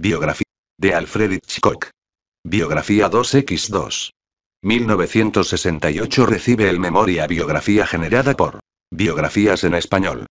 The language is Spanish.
Biografía de Alfred Hitchcock. Biografía 2x2. 1968 recibe el Memoria Biografía generada por Biografías en Español.